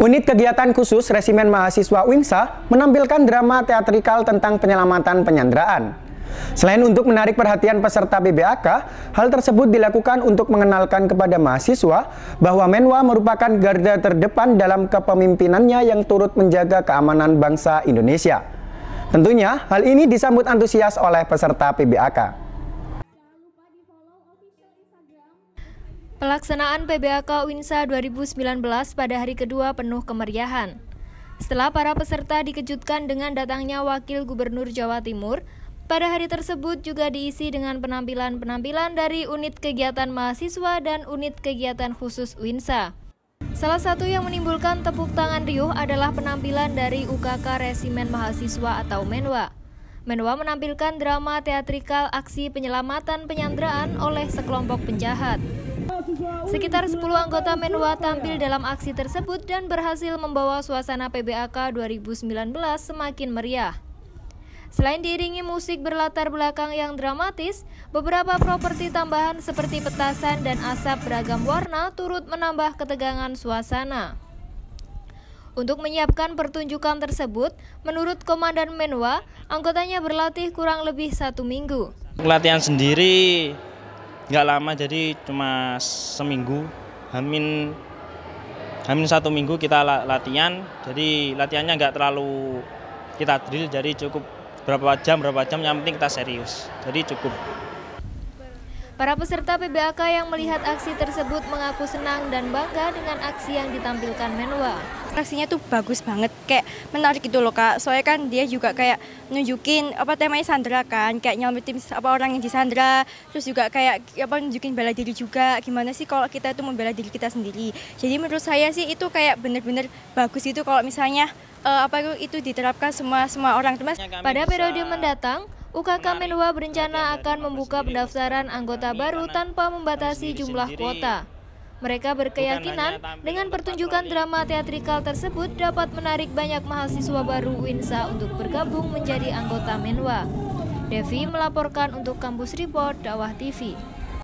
Unit Kegiatan Khusus Resimen Mahasiswa Winsa menampilkan drama teatrikal tentang penyelamatan penyanderaan. Selain untuk menarik perhatian peserta BBAK, hal tersebut dilakukan untuk mengenalkan kepada mahasiswa bahwa Menwa merupakan garda terdepan dalam kepemimpinannya yang turut menjaga keamanan bangsa Indonesia. Tentunya, hal ini disambut antusias oleh peserta PBAK. Pelaksanaan PBAK Winsa 2019 pada hari kedua penuh kemeriahan. Setelah para peserta dikejutkan dengan datangnya Wakil Gubernur Jawa Timur, pada hari tersebut juga diisi dengan penampilan-penampilan dari unit kegiatan mahasiswa dan unit kegiatan khusus Winsa. Salah satu yang menimbulkan tepuk tangan riuh adalah penampilan dari UKK Resimen Mahasiswa atau Menwa. Menwa menampilkan drama teatrikal aksi penyelamatan penyanderaan oleh sekelompok penjahat. Sekitar 10 anggota Menwa tampil dalam aksi tersebut dan berhasil membawa suasana PBAK 2019 semakin meriah. Selain diiringi musik berlatar belakang yang dramatis, beberapa properti tambahan seperti petasan dan asap beragam warna turut menambah ketegangan suasana. Untuk menyiapkan pertunjukan tersebut, menurut Komandan Menwa, anggotanya berlatih kurang lebih satu minggu. Latihan sendiri, nggak lama jadi cuma seminggu hamin hamin satu minggu kita latihan jadi latihannya nggak terlalu kita drill jadi cukup berapa jam berapa jam yang penting kita serius jadi cukup Para peserta PBAK yang melihat aksi tersebut mengaku senang dan bangga dengan aksi yang ditampilkan Menwa. Aksinya tuh bagus banget, kayak menarik gitu loh kak. Soalnya kan dia juga kayak nunjukin apa temanya Sandra kan, kayak nyelamatin apa orang yang di Sandra. terus juga kayak apa nunjukin bela diri juga. Gimana sih kalau kita itu membela diri kita sendiri? Jadi menurut saya sih itu kayak bener-bener bagus itu kalau misalnya uh, apa itu diterapkan semua semua orang termasuk. Pada periode mendatang, UKK Menwa berencana akan membuka pendaftaran anggota baru tanpa membatasi jumlah kuota. Mereka berkeyakinan dengan pertunjukan drama teatrikal tersebut dapat menarik banyak mahasiswa baru Winsa untuk bergabung menjadi anggota Menwa. Devi melaporkan untuk Kampus Report Dawah TV.